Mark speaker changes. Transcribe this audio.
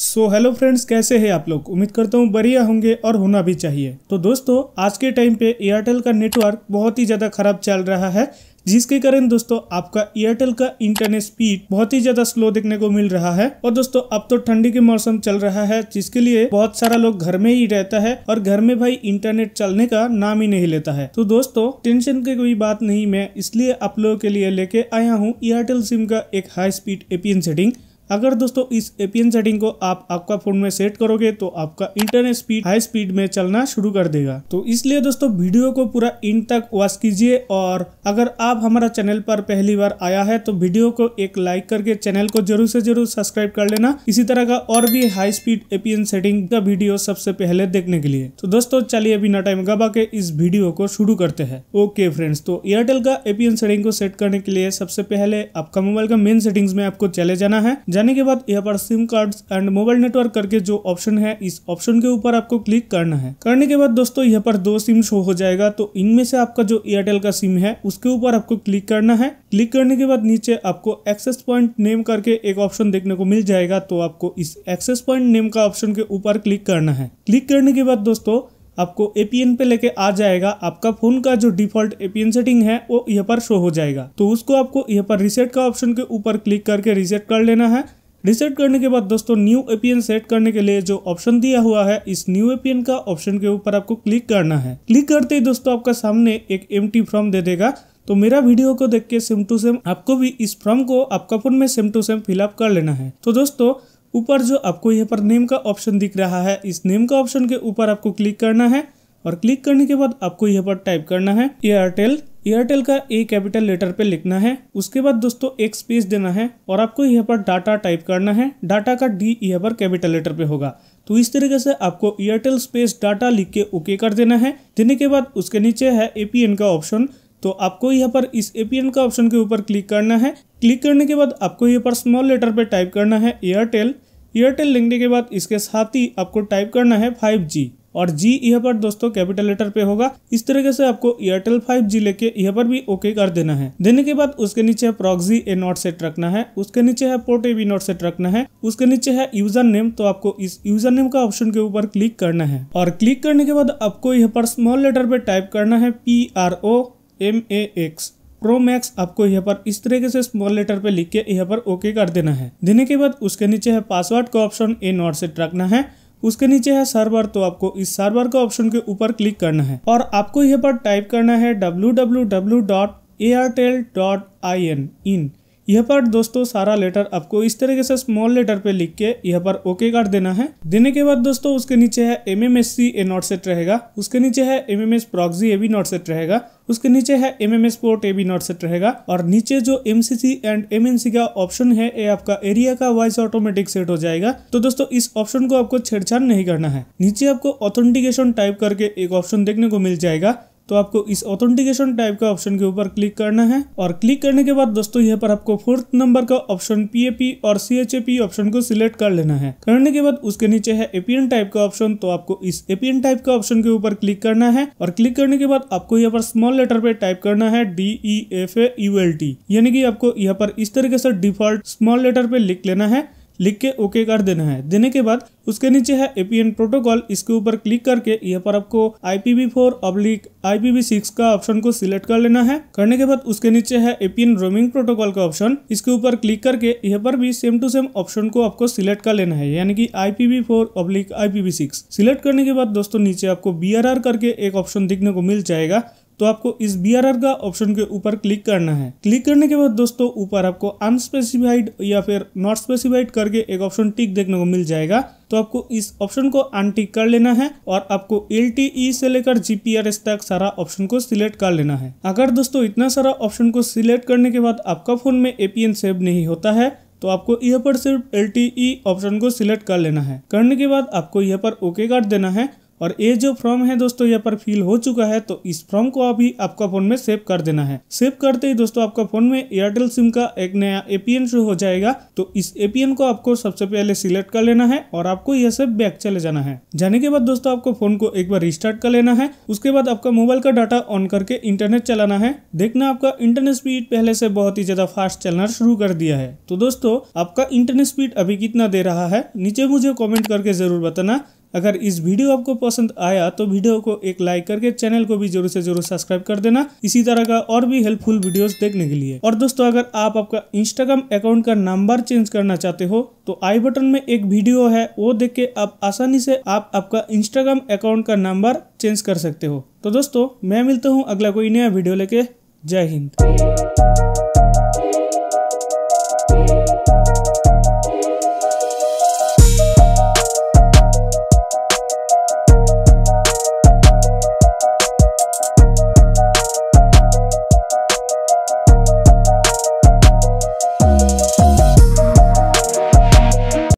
Speaker 1: so hello friends कैसे हैं आप लोग उम्मीद करता हूँ बढ़िया होंगे और होना भी चाहिए तो दोस्तों आज के टाइम पे एयरटेल का नेटवर्क बहुत ही ज़्यादा खराब चल रहा है जिसके कारण दोस्तों आपका एयरटेल का इंटरनेट स्पीड बहुत ही ज्यादा स्लो देखने को मिल रहा है और दोस्तों अब तो ठंडी के मौसम चल रहा है जिसके लिए बहुत सारा लोग घर में ही रहता है और घर में भाई इंटरनेट चलने का नाम ही नहीं लेता है तो दोस्तों टेंशन की कोई बात नहीं मैं इसलिए आप लोगों के लिए लेके आया हूँ एयरटेल सिम का एक हाई स्पीड एपीएन सेटिंग अगर दोस्तों इस एपीएन सेटिंग को आप आपका फोन में सेट करोगे तो आपका इंटरनेट स्पीड हाई स्पीड में चलना शुरू कर देगा तो इसलिए दोस्तों वीडियो को पूरा इंड तक वॉच कीजिए और अगर आप हमारा चैनल पर पहली बार आया है तो वीडियो को एक लाइक करके चैनल को जरूर से जरूर सब्सक्राइब कर लेना इसी तरह का और भी हाई स्पीड एपीएन सेटिंग का वीडियो सबसे पहले देखने के लिए तो दोस्तों चलिए बिना टाइम गबा के इस वीडियो को शुरू करते हैं ओके फ्रेंड्स तो एयरटेल का एपीएन सेटिंग को सेट करने के लिए सबसे पहले आपका मोबाइल का मेन सेटिंग में आपको चले जाना है जाने के बाद यहाँ पर SIM cards and mobile network करके जो ऑप्शन है इस ऑप्शन के ऊपर आपको क्लिक करना है करने के बाद दोस्तों यहाँ पर दो सिम शो हो जाएगा तो इनमें से आपका जो एयरटेल का सिम है उसके ऊपर आपको क्लिक करना है क्लिक करने के बाद नीचे आपको एक्सेस पॉइंट नेम करके एक ऑप्शन देखने को मिल जाएगा तो आपको इस एक्सेस पॉइंट नेम का ऑप्शन के ऊपर क्लिक करना है क्लिक करने के बाद दोस्तों आपको एपीएन पे लेके आ जाएगा आपका फोन का जो डिफॉल्ट एपीएन सेटिंग है वो यहाँ पर शो हो जाएगा तो उसको आपको यहाँ पर रिसेट का ऑप्शन के ऊपर क्लिक करके रिसेट कर लेना है रिसेट करने के बाद दोस्तों न्यू एपीएन सेट करने के लिए जो ऑप्शन दिया हुआ है इस न्यू एपीएन का ऑप्शन के ऊपर आपको क्लिक करना है क्लिक करते ही दोस्तों आपका सामने एक एम फॉर्म दे देगा तो मेरा वीडियो को देख के सेम टू सेम आपको भी इस फॉर्म को आपका फोन में सेम टू सेम फिलअप कर लेना है तो दोस्तों ऊपर जो आपको यहाँ पर नेम का ऑप्शन दिख रहा है इस नेम का ऑप्शन के ऊपर आपको क्लिक करना है और क्लिक करने के बाद आपको यहाँ पर टाइप करना है एयरटेल एयरटेल का ए कैपिटल लेटर पे लिखना है उसके बाद दोस्तों एक स्पेस देना है और आपको यहाँ पर डाटा टाइप करना है डाटा का डी यहाँ पर कैपिटल लेटर पे होगा तो इस तरीके से आपको एयरटेल स्पेस डाटा लिख के ओके कर देना है देने के बाद उसके नीचे है एपीएन का ऑप्शन तो आपको यहाँ पर इस एपीएन का ऑप्शन के ऊपर क्लिक करना है क्लिक करने के बाद आपको यहाँ पर स्मॉल लेटर पे टाइप करना है एयरटेल एयरटेल लिखने के बाद इसके साथ ही आपको टाइप करना है फाइव जी और जी यहाँ पर दोस्तों कैपिटल लेटर पे होगा इस तरीके से आपको एयरटेल फाइव जी लेके यहाँ पर भी ओके कर देना है देने के बाद उसके नीचे है प्रॉक्सी ए नोट सेट रखना है उसके नीचे है port A B not set रखना है उसके नीचे है यूजर नेम तो आपको इस यूजर नेम का ऑप्शन के ऊपर क्लिक करना है और क्लिक करने के बाद आपको यहाँ पर स्मॉल लेटर पे टाइप करना है P R O M A X pro max आपको यहाँ पर इस तरीके से स्मॉल लेटर पे लिख के यहाँ पर ओके कर देना है देने के बाद उसके नीचे है पासवर्ड का ऑप्शन ए नोट सेट रखना है उसके नीचे है सर्वर तो आपको इस सर्वर का ऑप्शन के ऊपर क्लिक करना है और आपको यहाँ पर टाइप करना है W W W dot Airtel dot I N in यह पार्ट दोस्तों सारा लेटर आपको इस तरीके से स्मॉल लेटर पे लिख के यह पर ओके कार्ड देना है देने के बाद दोस्तों उसके नीचे है M M S C A not set रहेगा उसके नीचे है M M S proxy A भी नॉट सेट रहेगा उसके नीचे है M M S port A B not set रहेगा और नीचे जो M C C and M N C का ऑप्शन है ये आपका एरिया का वॉइस ऑटोमेटिक सेट हो जाएगा तो दोस्तों इस ऑप्शन को आपको छेड़छाड़ नहीं करना है नीचे आपको ऑथेंटिकेशन टाइप करके एक ऑप्शन देखने को मिल जाएगा तो आपको इस ऑथेंटिकेशन टाइप का ऑप्शन के ऊपर क्लिक करना है और क्लिक करने के बाद दोस्तों यहाँ पर आपको फोर्थ नंबर का ऑप्शन पीएपी और सीएचएपी ऑप्शन को सिलेक्ट कर लेना है करने के बाद उसके नीचे है एपीएन टाइप का ऑप्शन तो आपको इस एपीएन टाइप का ऑप्शन के ऊपर क्लिक करना है और क्लिक करने के बाद आपको यहाँ पर स्मॉल लेटर पे टाइप करना है D E F L T यानी कि आपको यहाँ पर इस तरीके से डिफॉल्ट स्मॉल लेटर पे लिख लेना है लिख के ओके कर देना है देने के बाद उसके नीचे है एपीएन प्रोटोकॉल इसके ऊपर क्लिक करके यहाँ पर आपको आईपीवी फोर अब्लिक आईपीवी सिक्स का ऑप्शन को सिलेक्ट कर लेना है करने के बाद उसके नीचे है एपीएन रोमिंग प्रोटोकॉल का ऑप्शन इसके ऊपर क्लिक करके यहाँ पर भी सेम टू सेम ऑप्शन को आपको सिलेक्ट कर लेना है यानी कि आईपीवी फोर अब्लिक आईपीवी सिक्स सिलेक्ट करने के बाद दोस्तों नीचे आपको बी करके एक ऑप्शन देखने को मिल जाएगा तो आपको इस बी आर आर का ऑप्शन के ऊपर क्लिक करना है क्लिक करने के बाद दोस्तों ऊपर आपको अनस्पेसिफाइड या फिर नॉट स्पेसिफाइड करके एक ऑप्शन टिक देखने को मिल जाएगा तो आपको इस ऑप्शन को अनटिक कर लेना है और आपको एल e से लेकर जीपीआरएस तक सारा ऑप्शन को सिलेक्ट कर लेना है अगर दोस्तों इतना सारा ऑप्शन को सिलेक्ट करने के बाद आपका फोन में एपीएन सेव नहीं होता है तो आपको यहाँ पर सिर्फ एल ऑप्शन e को सिलेक्ट कर लेना है करने के बाद आपको यहाँ पर ओके कर देना है और ये जो फॉर्म है दोस्तों यहाँ पर फिल हो चुका है तो इस फॉर्म को अभी आपका फोन में सेव कर देना है सेव करते ही दोस्तों आपका फोन में एयरटेल सिम का एक नया एपीएन शुरू हो जाएगा तो इस एपीएन को आपको सबसे पहले सिलेक्ट कर लेना है और आपको यह सब बैक चले जाना है जाने के बाद दोस्तों आपको फोन को एक बार रिस्टार्ट कर लेना है उसके बाद आपका मोबाइल का डाटा ऑन करके इंटरनेट चलाना है देखना आपका इंटरनेट स्पीड पहले से बहुत ही ज्यादा फास्ट चलना शुरू कर दिया है तो दोस्तों आपका इंटरनेट स्पीड अभी कितना दे रहा है नीचे मुझे कॉमेंट करके जरूर बताना अगर इस वीडियो आपको पसंद आया तो वीडियो को एक लाइक करके चैनल को भी जरूर से जरूर सब्सक्राइब कर देना इसी तरह का और भी हेल्पफुल वीडियोस देखने के लिए और दोस्तों अगर आप आपका इंस्टाग्राम अकाउंट का नंबर चेंज करना चाहते हो तो आई बटन में एक वीडियो है वो देख के आप आसानी से आप आपका इंस्टाग्राम अकाउंट का नंबर चेंज कर सकते हो तो दोस्तों मैं मिलता हूँ अगला कोई नया वीडियो लेके जय हिंद